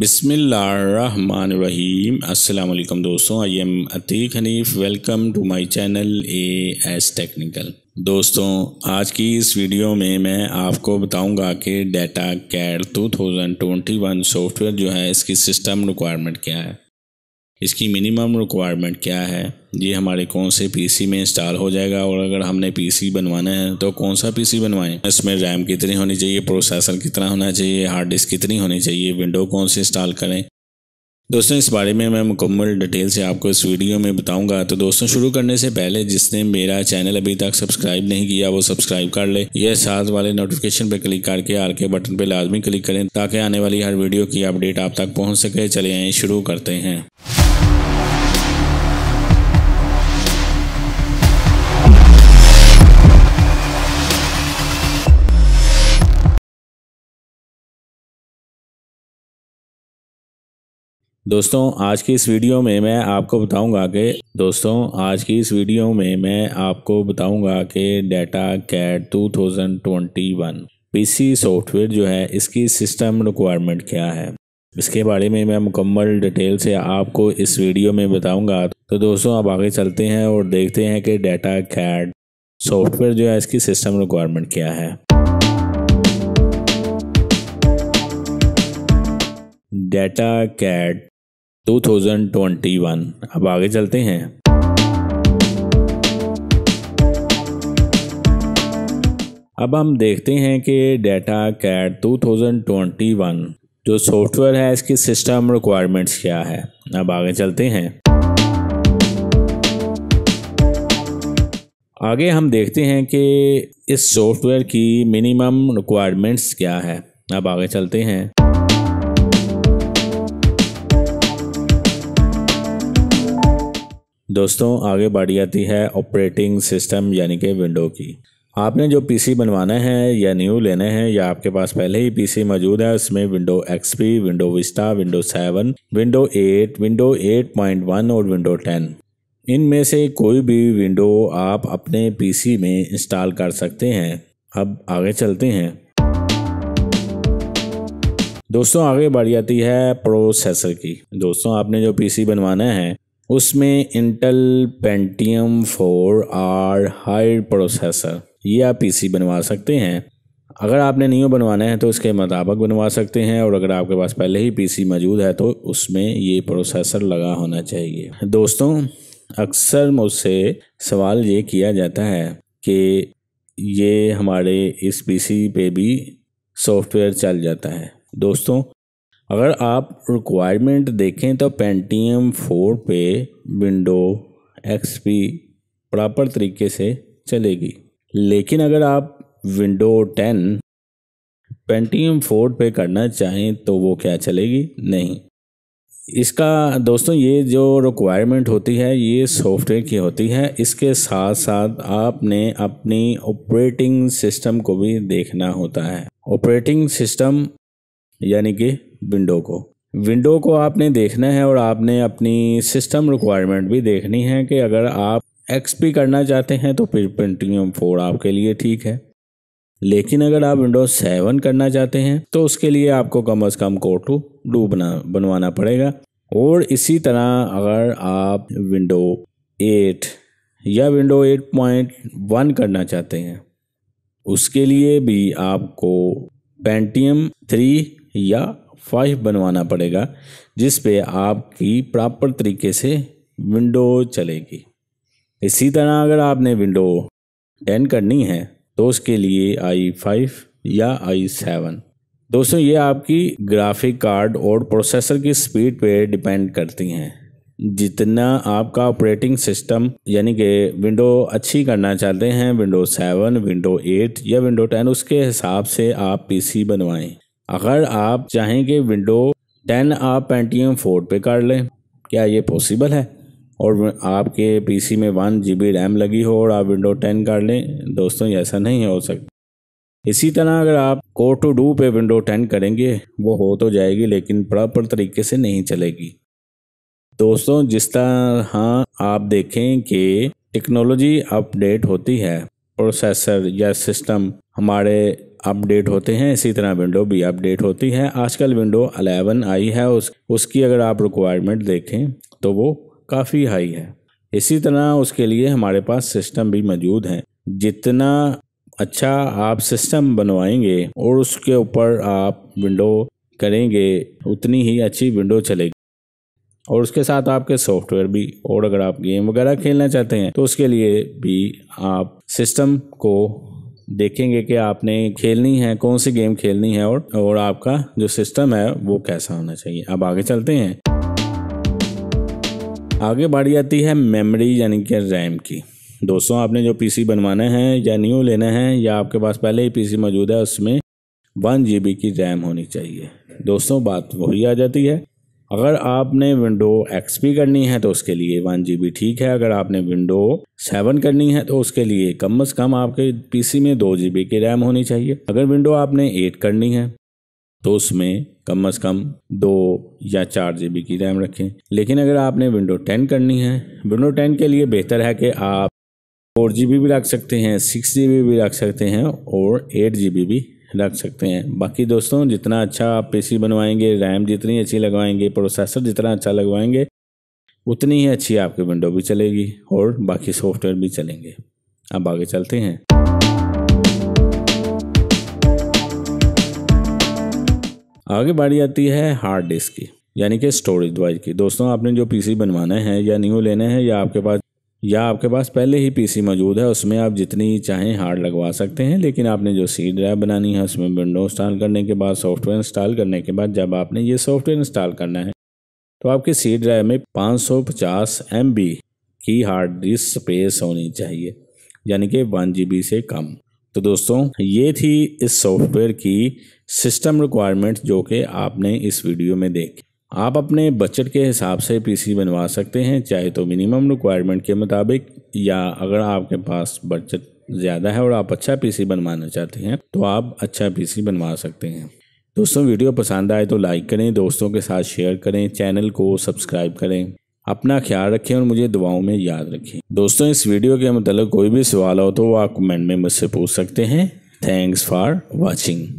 बिसमीम अल्लाम दोस्तों I am Atiq Hanif welcome to my channel A S technical दोस्तों आज की इस वीडियो में मैं आपको बताऊंगा कि डाटा कैड 2021 सॉफ्टवेयर जो है इसकी सिस्टम रिक्वायरमेंट क्या है इसकी मिनिमम रिक्वायरमेंट क्या है ये हमारे कौन से पीसी में इंस्टॉल हो जाएगा और अगर हमने पीसी बनवाना है तो कौन सा पीसी बनवाएं इसमें रैम कितनी होनी चाहिए प्रोसेसर कितना होना चाहिए हार्ड डिस्क कितनी होनी चाहिए विंडो कौन से इंस्टॉल करें दोस्तों इस बारे में मैं मुकम्मल डिटेल से आपको इस वीडियो में बताऊंगा तो दोस्तों शुरू करने से पहले जिसने मेरा चैनल अभी तक सब्सक्राइब नहीं किया वो सब्सक्राइब कर ले यह साथ वाले नोटिफिकेशन पर क्लिक करके आर के बटन पर लाजमी क्लिक करें ताकि आने वाली हर वीडियो की अपडेट आप तक पहुँच सके चले आए शुरू करते हैं दोस्तों आज की इस वीडियो में मैं आपको बताऊंगा कि दोस्तों आज की इस वीडियो में मैं आपको बताऊंगा कि डेटा कैट 2021 पीसी सॉफ्टवेयर जो है इसकी सिस्टम रिक्वायरमेंट क्या है इसके बारे में मैं मुकम्मल डिटेल से आपको इस वीडियो में बताऊंगा तो दोस्तों अब आगे चलते हैं और देखते हैं कि डेटा कैट सॉफ्टवेयर जो है इसकी सिस्टम रिक्वायरमेंट क्या है डाटा कैट 2021 अब आगे चलते हैं अब हम देखते हैं कि डेटा कैट 2021 जो सॉफ्टवेयर है इसकी सिस्टम रिक्वायरमेंट्स क्या है अब आगे चलते हैं आगे हम देखते हैं कि इस सॉफ्टवेयर की मिनिमम रिक्वायरमेंट्स क्या है अब आगे चलते हैं दोस्तों आगे बढ़ जाती है ऑपरेटिंग सिस्टम यानी कि विंडो की आपने जो पीसी बनवाना है या न्यू लेने हैं या आपके पास पहले ही पीसी मौजूद है उसमें window XP window Vista window seven window eight window eight point one और विंडो टेन इनमें से कोई भी विंडो आप अपने पीसी में इंस्टॉल कर सकते हैं अब आगे चलते हैं दोस्तों आगे बढ़ जाती है प्रोसेसर की दोस्तों आपने जो पीसी बनवाना है उसमें Intel Pentium four or high processor ये आप पीसी बनवा सकते हैं अगर आपने नियो बनवाना है तो इसके मुताबिक बनवा सकते हैं और अगर आपके पास पहले ही पीसी मौजूद है तो उसमें ये प्रोसेसर लगा होना चाहिए दोस्तों अक्सर मुझसे सवाल ये किया जाता है कि ये हमारे इस पीसी पे भी सॉफ्टवेयर चल जाता है दोस्तों अगर आप रिक्वायरमेंट देखें तो पेंटीएम फोर पे विंडो एक्सपी प्रॉपर तरीके से चलेगी लेकिन अगर आप विंडो टेन पेंटीएम फोर पे करना चाहें तो वो क्या चलेगी नहीं इसका दोस्तों ये जो रिक्वायरमेंट होती है ये सॉफ्टवेयर की होती है इसके साथ साथ आपने अपनी ऑपरेटिंग सिस्टम को भी देखना होता है ऑपरेटिंग सिस्टम यानी कि विंडो को विंडो को आपने देखना है और आपने अपनी सिस्टम रिक्वायरमेंट भी देखनी है कि अगर आप एक्सपी करना चाहते हैं तो फिर पेंटियम फोर आपके लिए ठीक है लेकिन अगर आप विंडो सेवन करना चाहते हैं तो उसके लिए आपको कम अज़ कम को टू डू बना बनवाना पड़ेगा और इसी तरह अगर आप विंडो एट या विंडो एट पॉइंट वन करना चाहते हैं उसके लिए भी आपको पेंटियम थ्री या फाइव बनवाना पड़ेगा जिस पे आपकी प्रॉपर तरीके से विंडो चलेगी इसी तरह अगर आपने विंडो टेन करनी है तो उसके लिए आई फाइव या आई सेवन दोस्तों ये आपकी ग्राफिक कार्ड और प्रोसेसर की स्पीड पे डिपेंड करती हैं जितना आपका ऑपरेटिंग सिस्टम यानी कि विंडो अच्छी करना चाहते हैं विंडो सेवन विंडो एट या विंडो टेन उसके हिसाब से आप पीसी बनवाएं अगर आप चाहें कि विंडो टेन आप पेंटीएम फोर पे कर लें क्या ये पॉसिबल है और आपके पीसी में वन जी बी रैम लगी हो और आप विंडो टेन कर लें दोस्तों ऐसा नहीं हो सकता इसी तरह अगर आप को टू डू पे विंडो टेन करेंगे वो हो तो जाएगी लेकिन प्रॉपर तरीके से नहीं चलेगी दोस्तों जिस तरह हाँ आप देखें कि टेक्नोलॉजी अपडेट होती है प्रोसेसर या सिस्टम हमारे अपडेट होते हैं इसी तरह विंडो भी अपडेट होती है आजकल विंडो 11 आई है उस उसकी अगर आप रिक्वायरमेंट देखें तो वो काफ़ी हाई है इसी तरह उसके लिए हमारे पास सिस्टम भी मौजूद हैं जितना अच्छा आप सिस्टम बनवाएंगे और उसके ऊपर आप विंडो करेंगे उतनी ही अच्छी विंडो चलेगी और उसके साथ आपके सॉफ्टवेयर भी और अगर आप गेम वगैरह खेलना चाहते हैं तो उसके लिए भी आप सिस्टम को देखेंगे कि आपने खेलनी है कौन सी गेम खेलनी है और और आपका जो सिस्टम है वो कैसा होना चाहिए अब आगे चलते हैं आगे बढ़ जाती है मेमोरी यानी कि रैम की दोस्तों आपने जो पीसी बनवाना है या न्यू लेना है या आपके पास पहले ही पीसी मौजूद है उसमें वन जी की रैम होनी चाहिए दोस्तों बात वही आ जाती है अगर आपने विंडो एक्सपी करनी है तो उसके लिए वन जी ठीक है अगर आपने विंडो सेवन करनी है तो उसके लिए कम से कम आपके पीसी में दो जी की रैम होनी चाहिए अगर विंडो आपने एट करनी है तो उसमें कम से कम दो या चार जी की रैम रखें लेकिन अगर आपने विंडो टेन करनी है विंडो टेन के लिए बेहतर है कि आप फोर जी भी रख सकते हैं सिक्स जी भी रख सकते हैं और एट जी भी रख सकते हैं बाकी दोस्तों जितना अच्छा आप पीसी बनवाएंगे रैम जितनी अच्छी लगवाएंगे प्रोसेसर जितना अच्छा लगवाएंगे उतनी ही अच्छी आपकी विंडो भी चलेगी और बाकी सॉफ्टवेयर भी चलेंगे अब आगे चलते हैं आगे बढ़ी जाती है हार्ड डिस्क की यानी कि स्टोरेज डिवाइस की दोस्तों आपने जो पीसी बनवाना है या न्यू लेना है या आपके पास या आपके पास पहले ही पीसी मौजूद है उसमें आप जितनी चाहें हार्ड लगवा सकते हैं लेकिन आपने जो सी ड्राइव बनानी है उसमें विंडो इंस्टॉल करने के बाद सॉफ्टवेयर इंस्टॉल करने के बाद जब आपने ये सॉफ्टवेयर इंस्टॉल करना है तो आपके सी ड्राइव में 550 बी की हार्ड डिस्क स्पेस होनी चाहिए यानी कि वन जी से कम तो दोस्तों ये थी इस सॉफ्टवेयर की सिस्टम रिक्वायरमेंट जो कि आपने इस वीडियो में देखी आप अपने बजट के हिसाब से पीसी बनवा सकते हैं चाहे तो मिनिमम रिक्वायरमेंट के मुताबिक या अगर आपके पास बजट ज़्यादा है और आप अच्छा पीसी बनवाना चाहते हैं तो आप अच्छा पीसी बनवा सकते हैं दोस्तों वीडियो पसंद आए तो लाइक करें दोस्तों के साथ शेयर करें चैनल को सब्सक्राइब करें अपना ख्याल रखें और मुझे दुआओं में याद रखें दोस्तों इस वीडियो के मतलब कोई भी सवाल हो तो वो आप कमेंट में मुझसे पूछ सकते हैं थैंक्स फॉर वॉचिंग